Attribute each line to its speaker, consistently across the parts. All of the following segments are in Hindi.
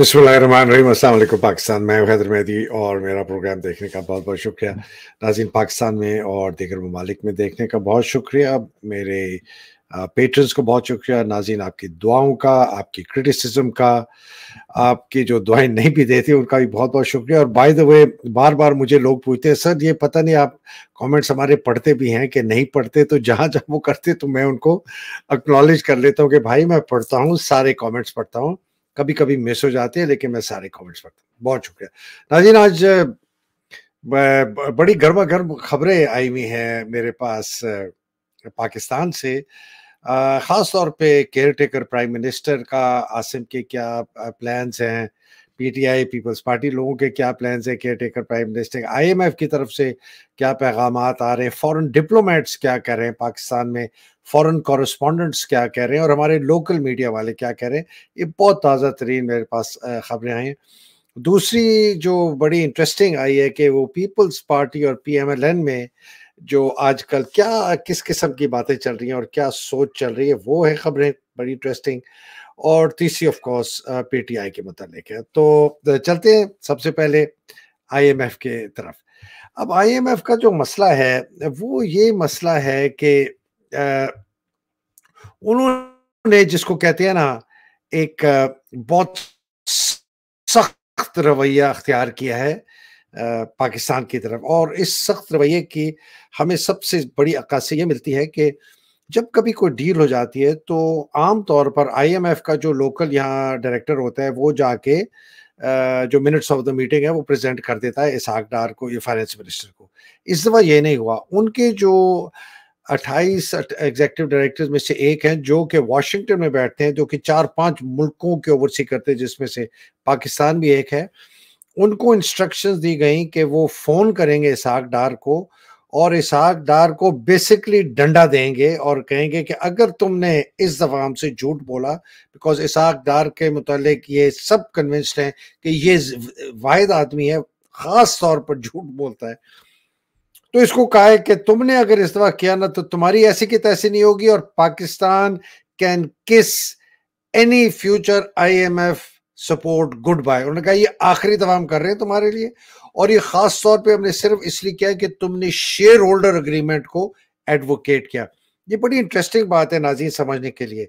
Speaker 1: बिस्मिल्लाम पाकिस्तान मैं हैदर मेहदी और मेरा प्रोग्राम देखने का बहुत बहुत शुक्रिया नाजिन पाकिस्तान में और दीगर ममालिक में देखने का बहुत शुक्रिया मेरे पेटर्स को बहुत शुक्रिया नाजीन आपकी दुआओं का आपकी क्रिटिसिज्म का आपकी जो दुआएं नहीं भी देती उनका भी बहुत बहुत शुक्रिया और बाय द वे बार बार मुझे लोग पूछते हैं सर ये पता नहीं आप कमेंट्स हमारे पढ़ते भी हैं कि नहीं पढ़ते तो जहाँ जहाँ वो करते तो मैं उनको अक्नोलेज कर लेता हूँ कि भाई मैं पढ़ता हूँ सारे कॉमेंट्स पढ़ता हूँ कभी कभी मिस हो जाते हैं लेकिन मैं सारे कॉमेंट्स पढ़ता हूँ बहुत शुक्रिया नाजीन आज बड़ी गर्मा गर्म खबरें आई हुई हैं मेरे पास पाकिस्तान से ख़ास तौर पे केयर टेकर प्राइम मिनिस्टर का आसिम के क्या प्लान्स हैं पीटीआई पीपल्स पार्टी लोगों के क्या प्लान्स है caretaker prime minister IMF की तरफ से क्या पैगाम आ रहे हैं फॉरेन डिप्लोमेट्स क्या कह रहे हैं पाकिस्तान में फॉरेन कॉरस्पॉन्डेंट्स क्या कह रहे हैं और हमारे लोकल मीडिया वाले क्या कह रहे हैं ये बहुत ताज़ा तरीन मेरे पास खबरें आई हैं दूसरी जो बड़ी इंटरेस्टिंग आई है कि वो पीपल्स पार्टी और पी में जो आजकल क्या किस किस्म की बातें चल रही हैं और क्या सोच चल रही है वो है खबरें बड़ी इंटरेस्टिंग और तीसरी ऑफ कोर्स पीटीआई के मुतालिक है तो, तो चलते हैं सबसे पहले आईएमएफ के तरफ अब आईएमएफ का जो मसला है वो ये मसला है कि उन्होंने जिसको कहते हैं ना एक बहुत सख्त रवैया अख्तियार किया है पाकिस्तान की तरफ और इस सख्त रवैये की हमें सबसे बड़ी अक्सी ये मिलती है कि जब कभी कोई डील हो जाती है तो आमतौर पर आईएमएफ का जो लोकल यहाँ डायरेक्टर होता है वो जाके जो मिनट्स ऑफ द मीटिंग है वो प्रेजेंट कर देता है इसहाक डार को या फाइनेंस मिनिस्टर को इस दफ़ा ये नहीं हुआ उनके जो 28 एग्जेक्टिव डायरेक्टर में से एक हैं जो कि वाशिंगटन में बैठते हैं जो कि चार पांच मुल्कों के ओवरसी करते हैं जिसमें से पाकिस्तान भी एक है उनको इंस्ट्रक्शंस दी गई कि वो फ़ोन करेंगे इसहाक डार को और इसहाक डार को बेसिकली डंडा देंगे और कहेंगे कि अगर तुमने इस दफ़ा हमसे झूठ बोला बिकॉज इसहाक डार के मतलब ये सब कन्विंस्ड हैं कि ये वाहिद आदमी है ख़ास तौर पर झूठ बोलता है तो इसको कहा है कि तुमने अगर इस दफ़ा किया ना तो तुम्हारी ऐसी की तैसी नहीं होगी और Pakistan can kiss any future I M F support goodbye उन्होंने कहा ये आखिरी दफा हम कर रहे हैं तुम्हारे लिए और ये खास तौर पे हमने सिर्फ इसलिए किया कि तुमने शेयर होल्डर अग्रीमेंट को एडवोकेट किया ये बड़ी इंटरेस्टिंग बात है नाजीन समझने के लिए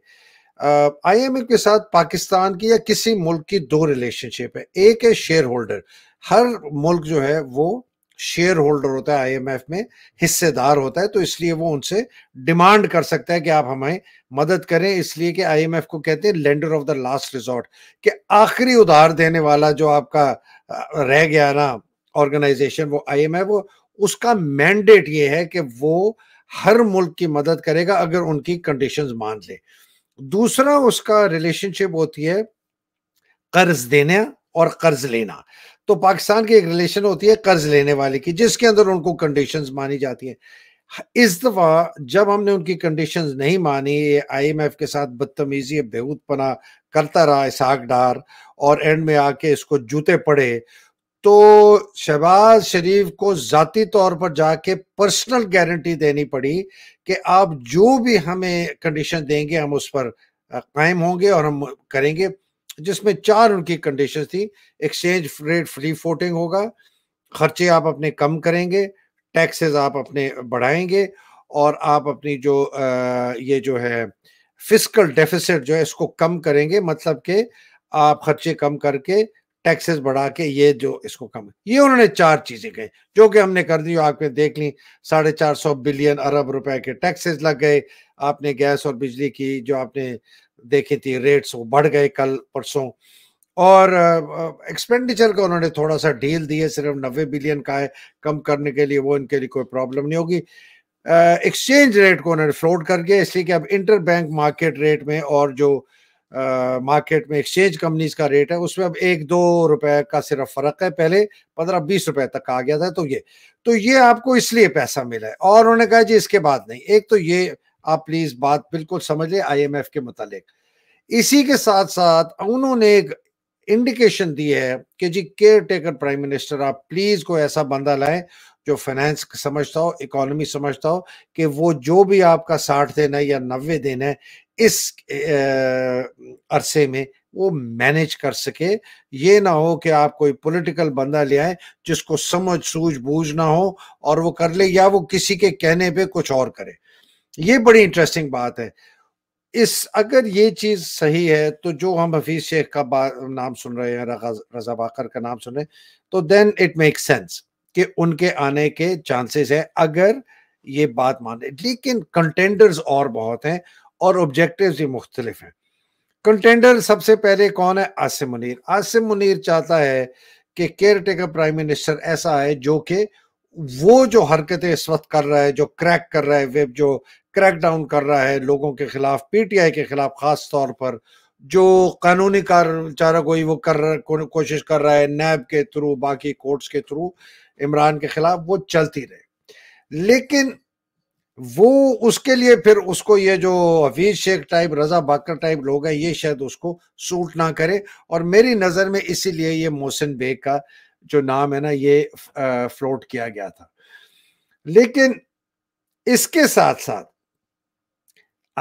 Speaker 1: आईएमएफ के साथ पाकिस्तान की या किसी मुल्क की दो रिलेशनशिप है एक है शेयर होल्डर हर मुल्क जो है वो शेयर होल्डर होता है आईएमएफ में हिस्सेदार होता है तो इसलिए वो उनसे डिमांड कर सकता है कि आप हमें मदद करें इसलिए कि आईएमएफ को कहते हैं lender of the last resort कि आखिरी उधार देने वाला जो आपका रह गया ना ऑर्गेनाइजेशन वो आई एम वो उसका मैंडेट ये है कि वो हर मुल्क की मदद करेगा अगर उनकी कंडीशन मान ले दूसरा उसका रिलेशनशिप होती है कर्ज देने और कर्ज लेना तो पाकिस्तान की एक रिलेशन होती है कर्ज लेने वाले की जिसके अंदर उनको कंडीशंस मानी जाती है इस दफा जब हमने उनकी कंडीशंस नहीं मानी ये आईएमएफ के साथ बदतमीजी बेहूद पना करता रहा इसहाक डार और एंड में आके इसको जूते पड़े तो शहबाज शरीफ को जाती तौर पर जाके पर्सनल गारंटी देनी पड़ी कि आप जो भी हमें कंडीशन देंगे हम उस पर कायम होंगे और हम करेंगे जिसमें चार उनकी कंडीशन थी एक्सचेंज रेट फ्री फोटिंग होगा खर्चे आप अपने कम करेंगे टैक्सेस आप अपने बढ़ाएंगे और आप अपनी जो आ, ये जो है फिजिकल डेफिसिट जो है इसको कम करेंगे मतलब कि आप खर्चे कम करके टैक्सेस बढ़ा के ये जो इसको कम ये उन्होंने चार चीजें कही जो कि हमने कर दी आपने देख ली साढ़े चार सौ बिलियन अरब रुपए के टैक्सेस लग गए आपने गैस और बिजली की जो आपने देखी थी रेट्स वो बढ़ गए कल परसों और एक्सपेंडिचर का उन्होंने थोड़ा सा ढील दिए सिर्फ नब्बे बिलियन का है कम करने के लिए वो इनके लिए कोई प्रॉब्लम नहीं होगी एक्सचेंज रेट को उन्होंने फ्लोट कर दिया इसलिए कि अब इंटर बैंक मार्केट रेट में और जो मार्केट में एक्सचेंज कंपनीज का रेट है उसमें अब एक दो रुपए का सिर्फ फर्क है पहले पंद्रह बीस रुपए तक आ गया था तो ये तो ये आपको इसलिए पैसा मिला है और उन्होंने कहा जी इसके बाद नहीं एक तो ये आप प्लीज बात बिल्कुल समझ ले आईएमएफ के मुतालिक इसी के साथ साथ उन्होंने एक इंडिकेशन दी है कि जी केयर टेकर प्राइम मिनिस्टर आप प्लीज कोई ऐसा बंदा लाए जो फाइनेंस समझता हो इकोनॉमी समझता हो कि वो जो भी आपका साठ देना है या नब्बे देना है इस अरसे में वो मैनेज कर सके ये ना हो कि आप कोई पॉलिटिकल बंदा ले आए जिसको समझ सूझ बूझ ना हो और वो कर ले या वो किसी के कहने पे कुछ और करे ये बड़ी इंटरेस्टिंग बात है इस अगर ये चीज़ सही है तो जो हम हफीज़ शेख का नाम सुन रहे हैं रजा बाकर का नाम सुन रहे हैं तो देन इट मेक सेंस कि उनके आने के चांसेस है अगर ये बात माने लेकिन कंटेंडर्स और बहुत हैं और ऑब्जेक्टिव ही मुख्तलिफ हैं कंटेंडर सबसे पहले कौन है आसिम मुनीर आसिम मुनीर चाहता है कि केयर टेकर प्राइम मिनिस्टर ऐसा है जो कि वो जो हरकतें इस वक्त कर रहा है जो क्रैक कर रहा है वेब जो क्रैक डाउन कर रहा है लोगों के खिलाफ पीटीआई के खिलाफ खास तौर पर जो कानूनी कार गोई वो कर को, कोशिश कर रहा है नैब के थ्रू बाकी कोर्ट्स के थ्रू इमरान के खिलाफ वो चलती रहे लेकिन वो उसके लिए फिर उसको ये जो हफीज शेख टाइप रजा बाकर टाइप लोग हैं ये शायद उसको सूट ना करे और मेरी नज़र में इसीलिए ये मोहसिन बेग का जो नाम है ना ये फ्लोट किया गया था लेकिन इसके साथ साथ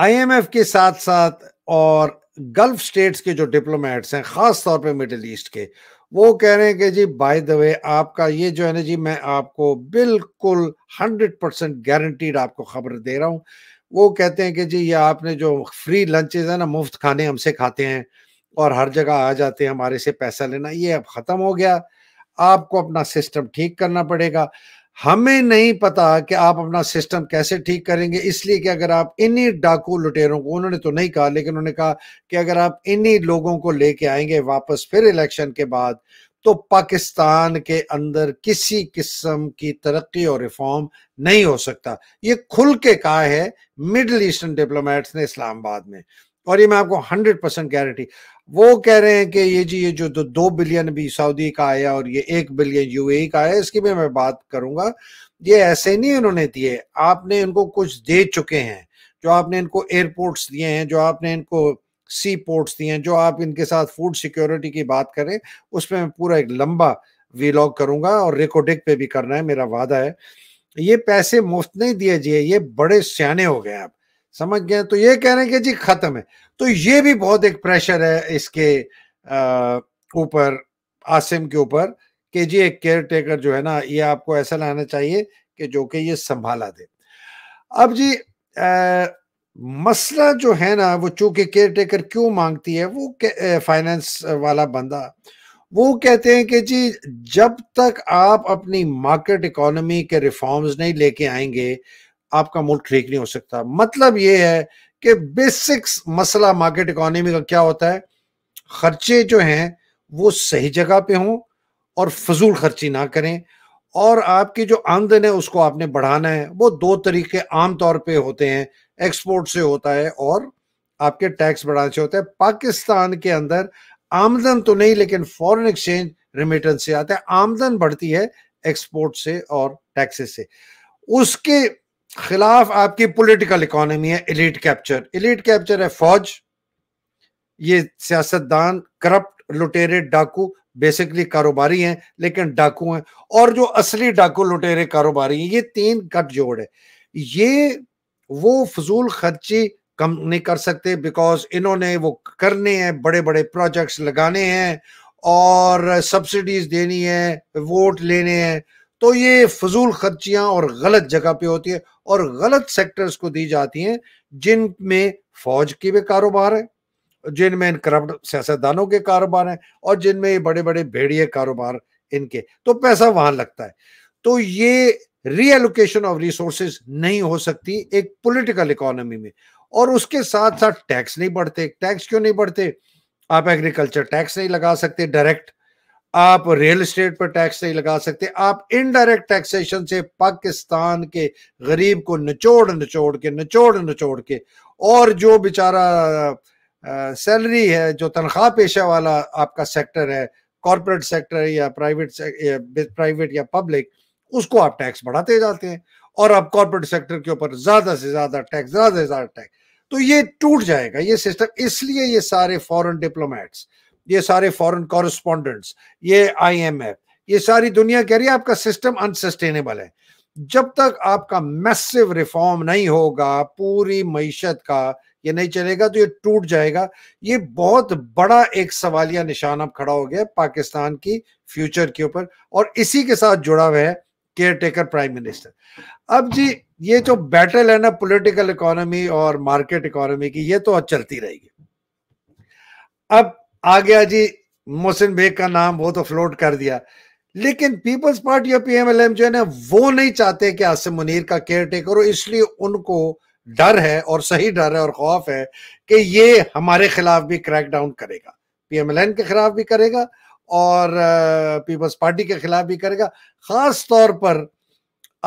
Speaker 1: आईएमएफ के साथ साथ और गल्फ स्टेट्स के जो डिप्लोमेट्स हैं खास तौर पे मिडिल ईस्ट के वो कह रहे हैं कि जी बाय द वे आपका ये जो है ना जी मैं आपको बिल्कुल हंड्रेड परसेंट गारंटीड आपको खबर दे रहा हूँ वो कहते हैं कि जी ये आपने जो फ्री लंचेज है ना मुफ्त खाने हमसे खाते हैं और हर जगह आ जाते हैं हमारे से पैसा लेना ये अब ख़त्म हो गया आपको अपना सिस्टम ठीक करना पड़ेगा हमें नहीं पता कि आप अपना सिस्टम कैसे ठीक करेंगे इसलिए कि अगर आप इन्हीं डाकू लुटेरों को उन्होंने तो नहीं कहा लेकिन उन्होंने कहा कि अगर आप इन्हीं लोगों को लेके आएंगे वापस फिर इलेक्शन के बाद तो पाकिस्तान के अंदर किसी किस्म की तरक्की और रिफॉर्म नहीं हो सकता ये खुल के कहा है मिडल ईस्टर्न डिप्लोमेट्स ने इस्लामाबाद में और ये मैं आपको हंड्रेड परसेंट गारंटी वो कह रहे हैं कि ये जी ये जो दो, दो बिलियन भी सऊदी का आया और ये एक बिलियन यूएई e का आया इसकी भी मैं बात करूंगा ये ऐसे नहीं उन्होंने दिए आपने इनको कुछ दे चुके हैं जो आपने इनको एयरपोर्ट्स दिए हैं जो आपने इनको सी पोर्ट्स दिए हैं जो आप इनके साथ फूड सिक्योरिटी की बात करें उसमें मैं पूरा एक लंबा वीलॉग करूंगा और रिकॉर्डिंग पे भी करना है मेरा वादा है ये पैसे मुफ्त नहीं दिए जी ये बड़े सियाने हो गए आप समझ गए तो ये कह रहे हैं कि जी खत्म है तो ये भी बहुत एक प्रेशर है इसके ऊपर आसिम के ऊपर कि जी एक केयर टेकर जो है ना ये आपको ऐसा लाना चाहिए कि जो कि ये संभाला दे अब जी आ, मसला जो है ना वो चूंकि केयर टेकर क्यों मांगती है वो फाइनेंस वाला बंदा वो कहते हैं कि जी जब तक आप अपनी मार्केट इकोनॉमी के रिफॉर्म्स नहीं लेके आएंगे आपका मुल्क ठीक नहीं हो सकता मतलब ये है कि बेसिक्स मसला मार्केट इकोनॉमी का क्या होता है खर्चे जो हैं वो सही जगह पे हों और फजूल खर्ची ना करें और आपकी जो आमदन है उसको आपने बढ़ाना है वो दो तरीके आम तौर पे होते हैं एक्सपोर्ट से होता है और आपके टैक्स बढ़ाने से होता है पाकिस्तान के अंदर आमदन तो नहीं लेकिन फॉरेन एक्सचेंज रिमिटेंस से आता है आमदन बढ़ती है एक्सपोर्ट से और टैक्सेस से उसके खिलाफ आपकी पॉलिटिकल इकोनॉमी है एलिट कैप्चर एलिट कैप्चर है फौज ये सियासतदान करप्ट लुटेरे डाकू बेसिकली कारोबारी हैं लेकिन डाकू हैं और जो असली डाकू लुटेरे कारोबारी हैं ये तीन कट जोड़ है ये वो फजूल खर्ची कम नहीं कर सकते बिकॉज इन्होंने वो करने हैं बड़े बड़े प्रोजेक्ट्स लगाने हैं और सब्सिडीज देनी है वोट लेने हैं तो ये फजूल खर्चियां और गलत जगह पे होती है और गलत सेक्टर्स को दी जाती हैं जिनमें फौज के भी कारोबार है जिनमें इन करप्ट सियासतदानों के कारोबार हैं और जिनमें बड़े बड़े भेड़िए कारोबार इनके तो पैसा वहां लगता है तो ये रीएलोकेशन ऑफ रिसोर्सेज नहीं हो सकती एक पॉलिटिकल इकोनॉमी में और उसके साथ साथ टैक्स नहीं बढ़ते टैक्स क्यों नहीं बढ़ते आप एग्रीकल्चर टैक्स नहीं लगा सकते डायरेक्ट आप रियल स्टेट पर टैक्स नहीं लगा सकते आप इनडायरेक्ट टैक्सेशन से पाकिस्तान के गरीब को निचोड़ निचोड़ के निचोड़ निचोड़ के और जो बेचारा सैलरी है जो तनख्वाह पेशा वाला आपका सेक्टर है कॉरपोरेट सेक्टर या प्राइवेट प्राइवेट या पब्लिक उसको आप टैक्स बढ़ाते जाते हैं और आप कॉरपोरेट सेक्टर के ऊपर ज्यादा से ज्यादा टैक्स ज्यादा से ज्यादा टैक्स तो ये टूट जाएगा ये सिस्टम इसलिए ये सारे फॉरेन डिप्लोमेट्स ये सारे फॉरेन कॉरेस्पॉन्डेंट्स ये आईएमएफ ये सारी दुनिया कह रही है आपका सिस्टम अनसस्टेनेबल है जब तक आपका मैसिव रिफॉर्म नहीं होगा पूरी मीशत का ये नहीं चलेगा तो ये टूट जाएगा ये बहुत बड़ा एक सवालिया निशान अब खड़ा हो गया पाकिस्तान की फ्यूचर के ऊपर और इसी के साथ जुड़ा हुआ है केयर टेकर प्राइम मिनिस्टर अब जी ये जो बैटल है ना पॉलिटिकल इकोनॉमी और मार्केट इकोनॉमी की ये तो चलती रहेगी अब आ गया जी मोहसिन बेग का नाम वो तो फ्लोट कर दिया लेकिन पीपल्स पार्टी और पीएमएलएम जो है ना वो नहीं चाहते कि आसिम मुनीर का केयर टेकर हो इसलिए उनको डर है और सही डर है और खौफ है कि ये हमारे खिलाफ भी क्रैक डाउन करेगा पीएमएलएम के खिलाफ भी करेगा और पीपल्स पार्टी के खिलाफ भी करेगा खास तौर पर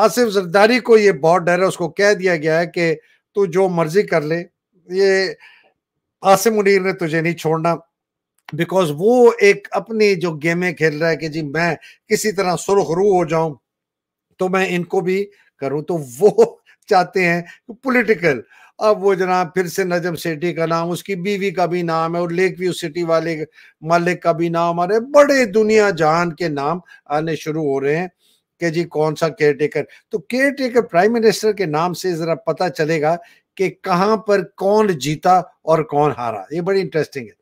Speaker 1: आसिफ जरदारी को ये बहुत डर है उसको कह दिया गया है कि तू जो मर्जी कर ले ये आसिम मुनीर ने तुझे नहीं छोड़ना बिकॉज वो एक अपनी जो गेमें खेल रहा है कि जी मैं किसी तरह सुरख रू हो जाऊं तो मैं इनको भी करूं तो वो चाहते हैं पॉलिटिकल अब वो जनाब फिर से नजम सेठी का नाम उसकी बीवी का भी नाम है और लेक व्यू सिटी वाले मालिक का भी नाम आ रहा है बड़े दुनिया जहान के नाम आने शुरू हो रहे हैं कि जी कौन सा केयर टेकर तो केयर टेकर प्राइम मिनिस्टर के नाम से जरा पता चलेगा कि कहां पर कौन जीता और कौन हारा ये बड़ी इंटरेस्टिंग है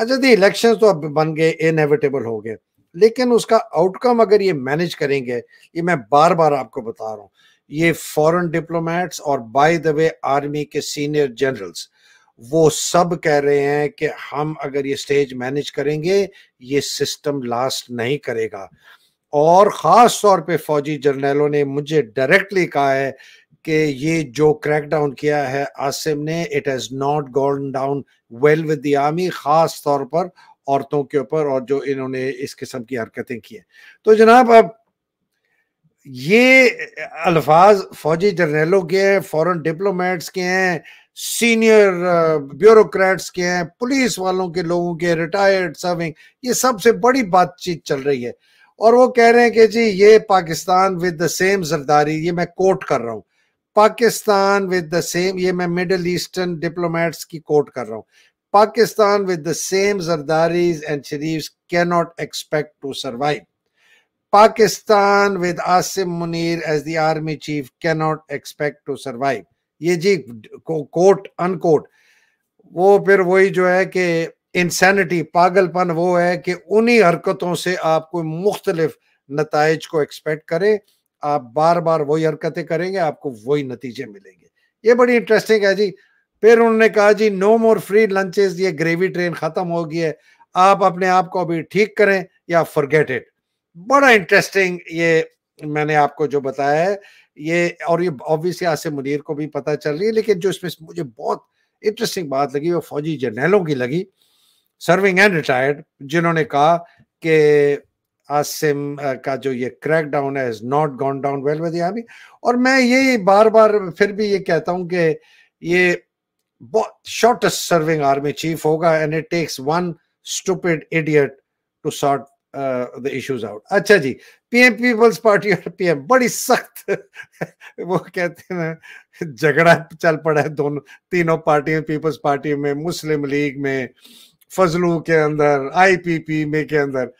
Speaker 1: अच्छा दी इलेक्शन तो अब बन गए इनएविटेबल हो गए लेकिन उसका आउटकम अगर ये मैनेज करेंगे ये मैं बार बार आपको बता रहा हूँ ये फॉरेन डिप्लोमेट्स और बाय द वे आर्मी के सीनियर जनरल्स वो सब कह रहे हैं कि हम अगर ये स्टेज मैनेज करेंगे ये सिस्टम लास्ट नहीं करेगा और ख़ास तौर पे फौजी जर्नलों ने मुझे डायरेक्टली कहा है कि ये जो क्रैक डाउन किया है आसिम ने it has not gone down well with the army ख़ास तौर पर औरतों के ऊपर और जो इन्होंने इस किस्म की हरकतें की हैं तो जनाब अब ये अल्फाज फौजी जर्नलों के हैं फॉरेन डिप्लोमेट्स के हैं सीनियर ब्यूरोक्रेट्स uh, के हैं पुलिस वालों के लोगों के रिटायर्ड सर्विंग ये सबसे बड़ी बातचीत चल रही है और वो कह रहे हैं कि जी ये Pakistan with the same Zardari ये मैं कोट कर रहा हूँ पाकिस्तान विद द सेम ये मैं मिडल ईस्टर्न डिप्लोमेट्स की कोट कर रहा हूँ Pakistan with the same Zardaris and Sharif can not expect to survive Pakistan with Asim Munir as the army chief can not expect to survive ये जी कोट अनकोट वो फिर वही जो है कि इंसैनिटी पागलपन वो है कि उन्हीं हरकतों से आप कोई मुख्तलिफ नतज को एक्सपेक्ट करें आप बार बार वही हरकतें करेंगे आपको वही नतीजे मिलेंगे ये बड़ी इंटरेस्टिंग है जी फिर उन्होंने कहा जी नो मोर फ्री लंचेस ये ग्रेवी ट्रेन खत्म हो गई है आप अपने आप को अभी ठीक करें या फॉरगेट इट बड़ा इंटरेस्टिंग ये मैंने आपको जो बताया है ये और ये ऑब्वियसली आसिम मुनीर को भी पता चल रही है लेकिन जो इसमें मुझे बहुत इंटरेस्टिंग बात लगी वो फौजी जनरलों की लगी सर्विंग एंड रिटायर्ड जिन्होंने कहा कि आसिम का जो ये क्रैक डाउन है not gone down well with यहाँ और मैं ये बार बार फिर भी ये कहता हूं कि ये बहुत शॉर्टेस्ट सर्विंग आर्मी चीफ होगा and it takes one stupid idiot to sort the issues out अच्छा जी पीएम पीपल्स पार्टी और पीएम बड़ी सख्त वो कहते हैं झगड़ा चल पड़ा है दोनों तीनों पार्टियों पीपल्स पार्टी में मुस्लिम लीग में फजलू के अंदर आईपीपी में के अंदर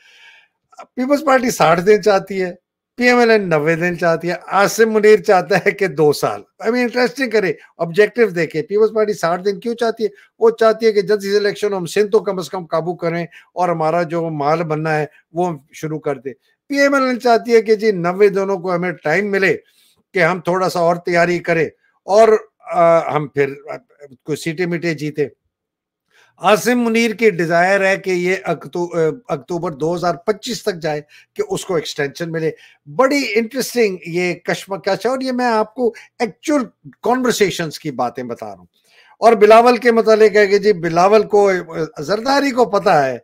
Speaker 1: पीपल्स पार्टी साठ दिन चाहती है पीएमएलएन नब्बे दिन चाहती है आसिम मुनीर चाहता है कि दो साल आई मीन इंटरेस्टिंग करे ऑब्जेक्टिव देखे पीपल्स पार्टी साठ दिन क्यों चाहती है वो चाहती है कि जल्द इस इलेक्शन हम सिंध तो कम अज कम काबू करें और हमारा जो माल बनना है वो शुरू कर दे पीएमएलएन चाहती है कि जी नब्बे दिनों को हमें टाइम मिले कि हम थोड़ा सा और तैयारी करें और आ, हम फिर कुछ सीटें मीटें जीते आसिम मुनीर की डिजायर है कि ये अक्टू अक्टूबर 2025 तक जाए कि उसको एक्सटेंशन मिले बड़ी इंटरेस्टिंग ये कश्म कश और ये मैं आपको एक्चुअल कॉन्वर्सेशन की बातें बता रहा हूँ और बिलावल के मतलब है कि जी बिलावल को जरदारी को पता है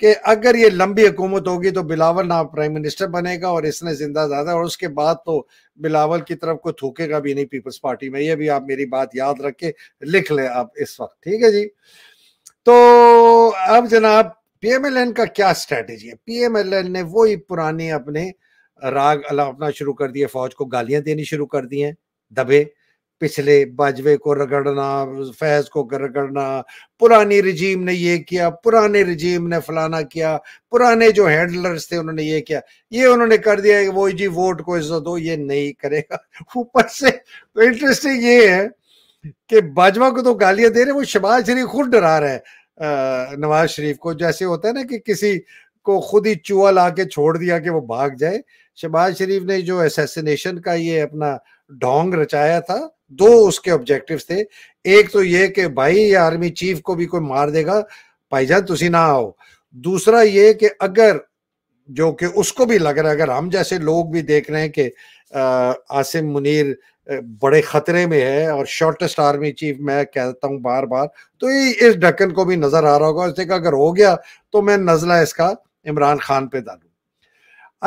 Speaker 1: कि अगर ये लंबी हुकूमत होगी तो बिलावल ना प्राइम मिनिस्टर बनेगा और इसने जिंदा ज्यादा और उसके बाद तो बिलावल की तरफ को थूकेगा भी नहीं पीपल्स पार्टी में ये भी आप मेरी बात याद रख के लिख लें आप इस वक्त ठीक है जी तो अब जनाब पीएमएलएन का क्या स्ट्रेटेजी है पीएमएलएन ने वही पुराने अपने राग अलापना शुरू कर दिए फौज को गालियां देनी शुरू कर दी हैं दबे पिछले बाजवे को रगड़ना फैज को रगड़ना पुरानी रजीम ने ये किया पुराने रजीम ने फलाना किया पुराने जो हैंडलर्स थे उन्होंने ये किया ये उन्होंने कर दिया कि वो जी वोट को इज्जत दो ये नहीं करेगा ऊपर से तो इंटरेस्टिंग ये है कि बाजवा को तो गालियां दे रहे वो शबाज शरीफ खुद डरा रहा है नवाज शरीफ को जैसे होता है ना कि किसी को खुद ही चूहा ला के छोड़ दिया कि वो भाग जाए शहबाज शरीफ ने जो असैसिनेशन का ये अपना ढोंग रचाया था दो उसके ऑब्जेक्टिव्स थे एक तो ये कि भाई आर्मी चीफ को भी कोई मार देगा भाईजान तुसी ना आओ दूसरा ये कि अगर जो कि उसको भी लग रहा है अगर हम जैसे लोग भी देख रहे हैं कि आसिम मुनीर बड़े खतरे में है और शॉर्टेस्ट आर्मी चीफ मैं कहता हूं बार बार तो ये इस ढक्कन को भी नजर आ रहा होगा इसने कहा अगर हो गया तो मैं नजला इसका इमरान खान पे डालू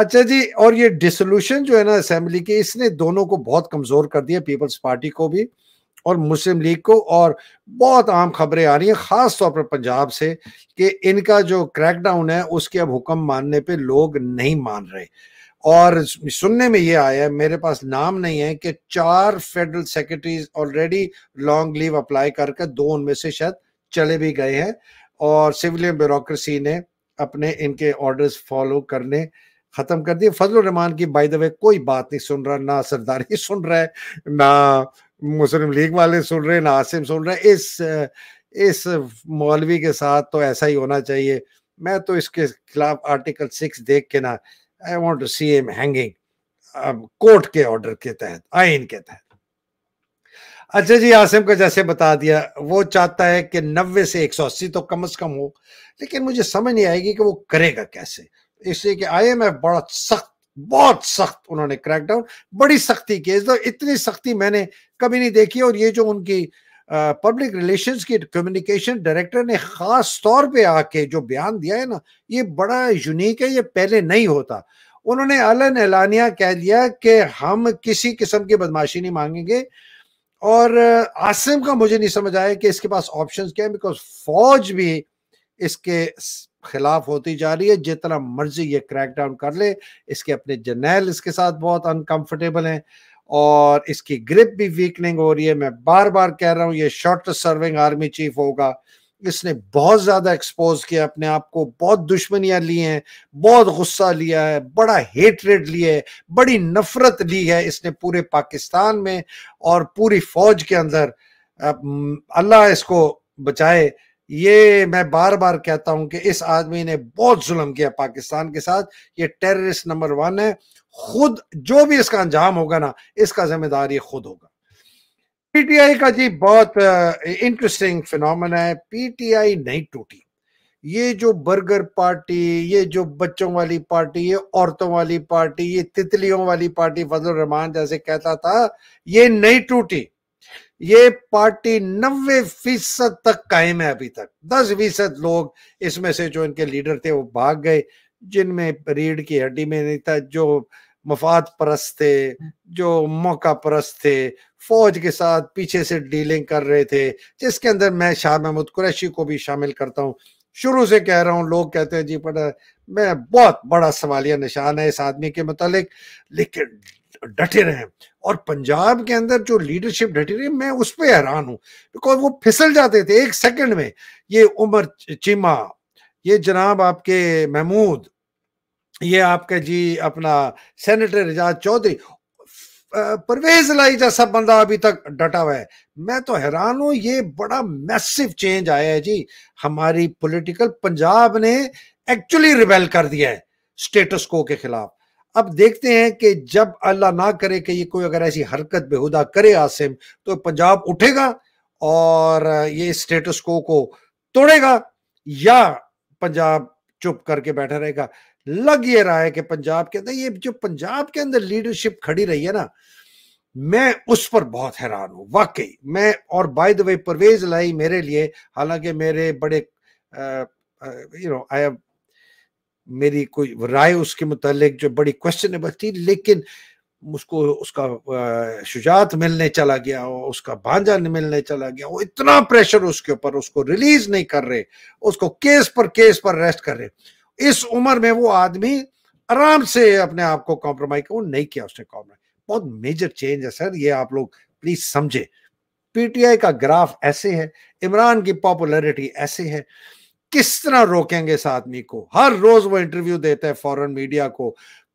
Speaker 1: अच्छा जी और ये डिसोल्यूशन जो है ना असेंबली की इसने दोनों को बहुत कमजोर कर दिया पीपल्स पार्टी को भी और मुस्लिम लीग को और बहुत आम खबरें आ रही हैं खास तौर पर पंजाब से कि इनका जो क्रैकडाउन है उसके अब हुक्म मानने पे लोग नहीं मान रहे और सुनने में ये आया है मेरे पास नाम नहीं है कि चार federal secretaries already long leave apply करके दो उनमें से शायद चले भी गए हैं और सिविलियन ब्यूरोक्रेसी ने अपने इनके ऑर्डर्स फॉलो करने खत्म कर दिए फजल रहमान की बाय द वे कोई बात नहीं सुन रहा ना सरदारी सुन रहा है ना मुस्लिम लीग वाले सुन रहे ना आसिम सुन रहे इस इस मौलवी के साथ तो ऐसा ही होना चाहिए मैं तो इसके खिलाफ आर्टिकल सिक्स देख के ना I want to see him hanging court के ऑर्डर के तहत आइन के तहत अच्छा जी आसिम का जैसे बता दिया वो चाहता है कि नब्बे से एक सौ अस्सी तो कम अज कम हो लेकिन मुझे समझ नहीं आएगी कि वो करेगा कैसे इसलिए कि आई एम एफ बड़ा सख्त बहुत सख्त उन्होंने क्रैकडाउन बड़ी सख्ती की इस इतनी सख्ती मैंने कभी नहीं देखी और ये जो उनकी पब्लिक रिलेशंस की कम्युनिकेशन डायरेक्टर ने खास तौर पे आके जो बयान दिया है ना ये बड़ा यूनिक है ये पहले नहीं होता उन्होंने अलन एलानिया कह दिया कि हम किसी किस्म की बदमाशी नहीं मांगेंगे और आसिम का मुझे नहीं समझ आया कि इसके पास ऑप्शंस क्या है बिकॉज फौज भी इसके खिलाफ होती जा रही है जितना मर्जी ये क्रैकडाउन कर ले इसके अपने जनैल इसके साथ बहुत अनकंफर्टेबल हैं और इसकी ग्रिप भी वीकनिंग हो रही है मैं बार बार कह रहा हूँ ये शॉर्ट सर्विंग आर्मी चीफ होगा इसने बहुत ज़्यादा एक्सपोज किया अपने आप को बहुत दुश्मनियां ली हैं बहुत गुस्सा लिया है बड़ा हेटरेट लिया है बड़ी नफरत ली है इसने पूरे पाकिस्तान में और पूरी फौज के अंदर अल्लाह इसको बचाए ये मैं बार बार कहता हूं कि इस आदमी ने बहुत जुल्म किया पाकिस्तान के साथ ये टेररिस्ट नंबर वन है खुद जो भी इसका अंजाम होगा ना इसका जिम्मेदार ये खुद होगा पीटीआई का जी बहुत इंटरेस्टिंग फिनोमेना है पीटीआई नहीं टूटी ये जो बर्गर पार्टी ये जो बच्चों वाली पार्टी ये औरतों वाली पार्टी ये तितलियों वाली पार्टी फजल रहमान जैसे कहता था ये नहीं टूटी ये पार्टी नब्बे फीसद तक कायम है अभी तक दस फीसद लोग इसमें से जो इनके लीडर थे वो भाग गए जिनमें रीढ़ की हड्डी में नहीं था जो मफाद परस्त थे हाँ। जो मौका परस्त थे फौज के साथ पीछे से डीलिंग कर रहे थे जिसके अंदर मैं शाह महमूद कुरैशी को भी शामिल करता हूँ शुरू से कह रहा हूँ लोग कहते हैं जी पटा मैं बहुत बड़ा सवालिया निशान है इस आदमी के मतलब लेकिन डटे रहे और पंजाब के अंदर जो लीडरशिप डटी रही मैं उस पर हैरान हूँ बिकॉज वो फिसल जाते थे एक सेकंड में ये उमर चीमा ये जनाब आपके महमूद ये आपके जी अपना सेनेटर एजाज चौधरी परवेज लाई जैसा बंदा अभी तक डटा हुआ है मैं तो हैरान हूं ये बड़ा मैसिव चेंज आया है जी हमारी पॉलिटिकल पंजाब ने एक्चुअली रिबेल कर दिया है स्टेटस को के खिलाफ अब देखते हैं कि जब अल्लाह ना करे कि ये कोई अगर ऐसी हरकत बेहुदा करे आसिम तो पंजाब उठेगा और ये स्टेटस को को तोड़ेगा या पंजाब चुप करके बैठा रहेगा लग ये रहा है कि पंजाब के अंदर ये जो पंजाब के अंदर लीडरशिप खड़ी रही है ना मैं उस पर बहुत हैरान हूँ वाकई मैं और by the way Pervaiz Elahi मेरे लिए हालांकि मेरे बड़े यू नो आई मेरी कोई राय उसके मुतालिक जो बड़ी क्वेश्चनेबल थी लेकिन उसको उसका शुजात मिलने चला गया और उसका भांजा मिलने चला गया वो इतना प्रेशर उसके ऊपर उसको रिलीज नहीं कर रहे उसको केस पर केस पर अरेस्ट कर रहे इस उम्र में वो आदमी आराम से अपने आप को कॉम्प्रोमाइज वो नहीं किया उसने कॉम्प्रोमाइज बहुत मेजर चेंज है सर ये आप लोग प्लीज समझे पीटीआई का ग्राफ ऐसे है इमरान की पॉपुलैरिटी ऐसे है किस तरह रोकेंगे इस आदमी को हर रोज वो इंटरव्यू देता है फॉरेन मीडिया को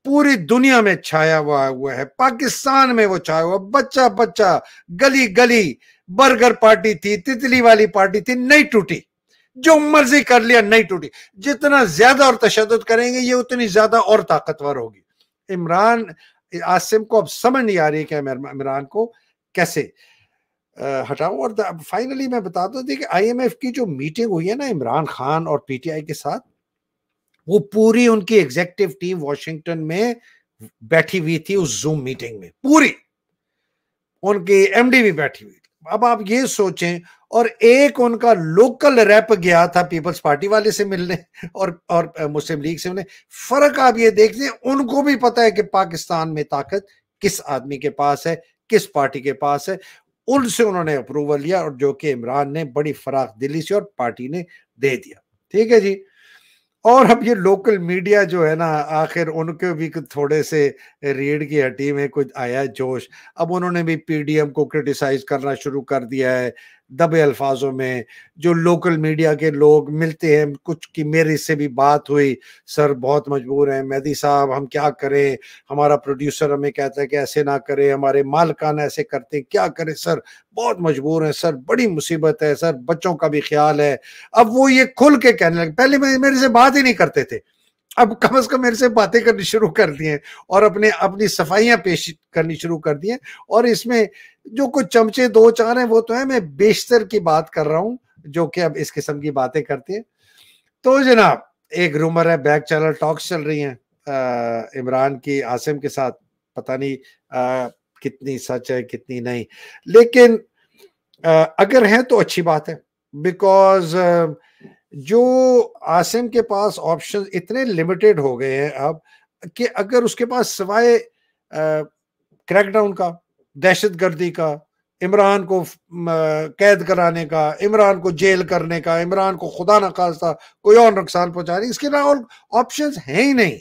Speaker 1: पूरी दुनिया में छाया हुआ हुआ है पाकिस्तान में वो छाया हुआ बच्चा बच्चा गली गली बर्गर पार्टी थी तितली वाली पार्टी थी नहीं टूटी जो मर्जी कर लिया नहीं टूटी जितना ज्यादा और तशद करेंगे ये उतनी ज्यादा और ताकतवर होगी इमरान आसिम को अब समझ नहीं आ रही है कि इमरान को कैसे हटाओ और फाइनली मैं बता दूं कि आईएमएफ की जो मीटिंग हुई है ना इमरान खान और पीटीआई के साथ वो पूरी उनकी एग्जेक्टिव टीम वॉशिंगटन में बैठी हुई थी उस जूम मीटिंग में पूरी उनकी एमडी भी बैठी हुई अब आप ये सोचें और एक उनका लोकल रैप गया था पीपल्स पार्टी वाले से मिलने और और मुस्लिम लीग से मिलने फर्क आप ये देख लें उनको भी पता है कि पाकिस्तान में ताकत किस आदमी के पास है किस पार्टी के पास है उनसे उन्होंने अप्रूवल लिया और जो कि इमरान ने बड़ी फराख दिली से और पार्टी ने दे दिया ठीक है जी और अब ये लोकल मीडिया जो है ना आखिर उनके भी थोड़े से रीढ़ की हटी में कुछ आया जोश अब उन्होंने भी पीडीएम को क्रिटिसाइज करना शुरू कर दिया है दबे अल्फाजों में जो लोकल मीडिया के लोग मिलते हैं कुछ की मेरे से भी बात हुई सर बहुत मजबूर हैं मेहदी साहब हम क्या करें हमारा प्रोड्यूसर हमें कहता है कि ऐसे ना करें हमारे मालकान ऐसे करते क्या करें सर बहुत मजबूर हैं सर बड़ी मुसीबत है सर बच्चों का भी ख्याल है अब वो ये खुल के कहने लगे पहले मेरे से बात ही नहीं करते थे अब कम से कम मेरे से बातें करनी शुरू कर दी हैं और अपने अपनी सफाइयां पेश करनी शुरू कर दी हैं और इसमें जो कुछ चमचे दो चार हैं वो तो है मैं बेशतर की बात कर रहा हूं जो कि अब इस किस्म की बातें करते हैं तो जनाब एक रूमर है बैक चैनल टॉक्स चल रही हैं इमरान की आसिम के साथ पता नहीं आ, कितनी सच है कितनी नहीं लेकिन आ, अगर है तो अच्छी बात है बिकॉज जो आसिम के पास ऑप्शन इतने लिमिटेड हो गए हैं अब कि अगर उसके पास सिवाय क्रैकडाउन का दहशत गर्दी का इमरान को कैद कराने का इमरान को जेल करने का इमरान को खुदा न खासा कोई और नुकसान पहुंचाने इसके अलावा और ऑप्शंस हैं ही नहीं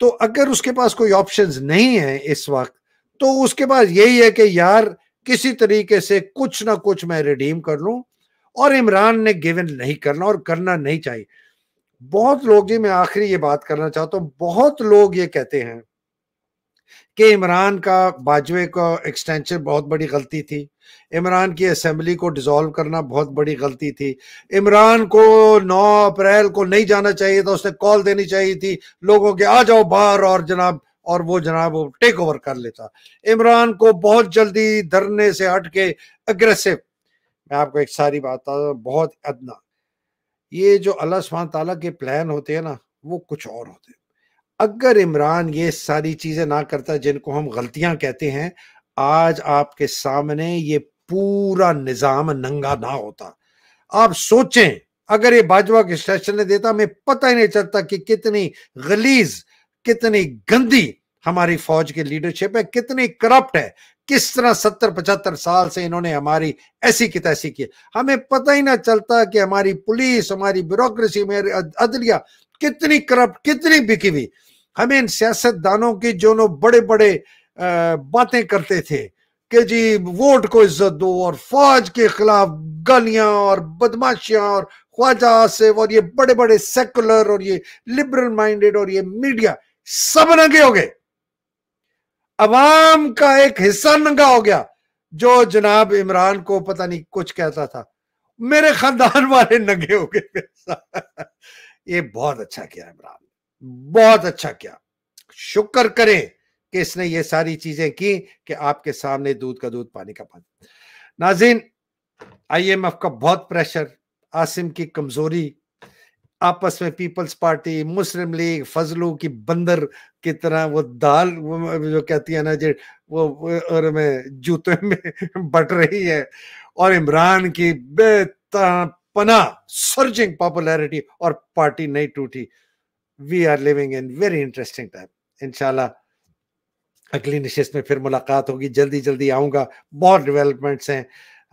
Speaker 1: तो अगर उसके पास कोई ऑप्शंस नहीं है इस वक्त तो उसके पास यही है कि यार किसी तरीके से कुछ ना कुछ मैं रिडीम कर लूं और इमरान ने गिवन नहीं करना और करना नहीं चाहिए बहुत लोग जी मैं आखिरी ये बात करना चाहता हूँ बहुत लोग ये कहते हैं कि इमरान का बाजवे का एक्सटेंशन बहुत बड़ी गलती थी इमरान की असेंबली को डिसॉल्व करना बहुत बड़ी गलती थी इमरान को 9 अप्रैल को नहीं जाना चाहिए था उसने कॉल देनी चाहिए थी लोगों के आ जाओ बाहर और जनाब और वो जनाब टेक ओवर कर लेता इमरान को बहुत जल्दी धरने से हट के अग्रेसिव मैं आपको एक सारी बात बहुत अदना ये जो अल्लाह सुबह ताला के प्लान होते हैं ना वो कुछ और होते हैं अगर इमरान ये सारी चीज़ें ना करता जिनको हम गलतियां कहते हैं आज आपके सामने ये पूरा निज़ाम नंगा ना होता आप सोचें अगर ये बाजवा के स्टेशन ने देता हमें पता ही नहीं चलता कि कितनी गलीज कितनी गंदी हमारी फौज की लीडरशिप है कितनी करप्ट है किस तरह सत्तर पचहत्तर साल से इन्होंने हमारी ऐसी की तैसी की हमें पता ही ना चलता कि हमारी पुलिस हमारी ब्यूरोक्रेसी मेरे अदलिया कितनी करप्ट कितनी बिकी हुई हमें इन सियासतदानों की जो नो बड़े बड़े बातें करते थे कि जी वोट को इज्जत दो और फौज के खिलाफ गालियां और बदमाशियां और ख्वाजा आसिफ और ये बड़े बड़े सेकुलर और ये लिबरल माइंडेड और ये मीडिया सब नंगे हो गए अवाम का एक हिस्सा नंगा हो गया जो जनाब इमरान को पता नहीं कुछ कहता था मेरे खानदान वाले नंगे हो गए ये बहुत अच्छा किया इमरान बहुत अच्छा किया शुक्र करें कि इसने ये सारी चीजें की कि आपके सामने दूध का दूध पानी का पानी नाजिन आईएमएफ का बहुत प्रेशर आसिम की कमजोरी आपस में people's party Muslim league Fazlu की बंदर की तरह वो दाल जो कहती है ना जो वो और में जूते में बट रही है और इमरान की बेतपना सर्जिंग पॉपुलैरिटी और पार्टी नहीं टूटी we are living in very interesting time इनशाला अगली नशस्त में फिर मुलाकात होगी जल्दी जल्दी आऊंगा बहुत डेवलपमेंट्स हैं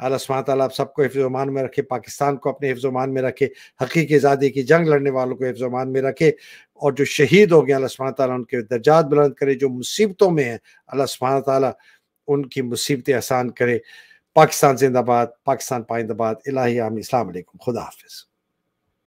Speaker 1: अल्लाह आप सबको हिफ्ज़मान में रखे पाकिस्तान को अपने हिफ्ज़मान में रखे हकीक आज़ादी की जंग लड़ने वालों को हिफ्ज़मान में रखे और जो शहीद हो गए अल्लाह ताली उनके दर्जात बुलंद करे जो मुसीबतों में हैं अल्लाह ताली उनकी मुसीबतें आसान करे पाकिस्तान जिंदाबाद पाकिस्तान पाइंदाबाद इलाही आम इस्लाम खुदा हाफिज़